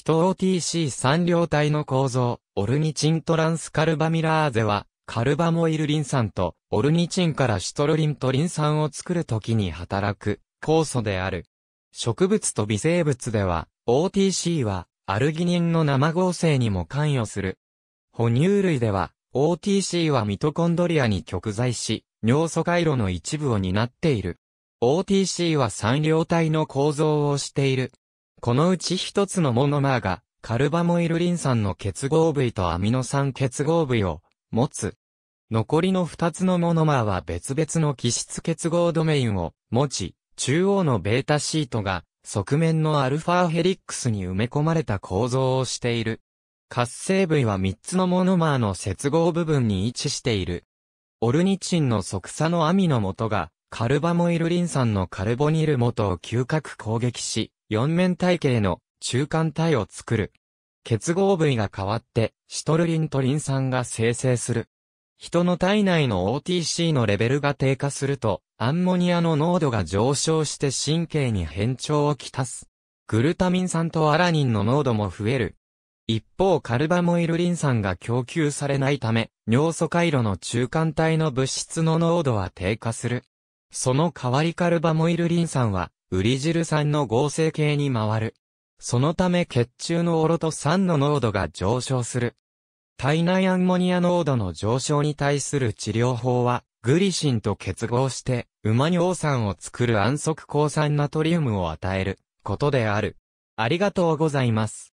人 OTC 三量体の構造、オルニチントランスカルバミラーゼは、カルバモイルリン酸と、オルニチンからシトルリンとリン酸を作るときに働く、酵素である。植物と微生物では、OTC は、アルギニンの生合成にも関与する。哺乳類では、OTC はミトコンドリアに極在し、尿素回路の一部を担っている。OTC は三量体の構造をしている。このうち一つのモノマーが、カルバモイルリン酸の結合部位とアミノ酸結合部位を持つ。残りの二つのモノマーは別々の基質結合ドメインを持ち、中央のベータシートが側面のアルファヘリックスに埋め込まれた構造をしている。活性部位は3つのモノマーの接合部分に位置している。オルニチンの即座の網の元がカルバモイルリン酸のカルボニル元を嗅覚攻撃し、四面体系の中間体を作る。結合部位が変わって、シトルリンとリン酸が生成する。人の体内の OTC のレベルが低下すると、アンモニアの濃度が上昇して神経に変調をきたす。グルタミン酸とアラニンの濃度も増える。一方カルバモイルリン酸が供給されないため、尿素回路の中間体の物質の濃度は低下する。その代わりカルバモイルリン酸はウリジル酸の合成系に回る。そのため血中のオロと酸の濃度が上昇する。体内アンモニア濃度の上昇に対する治療法は、グリシンと結合して、馬尿酸を作る安息抗酸ナトリウムを与えることである。ありがとうございます。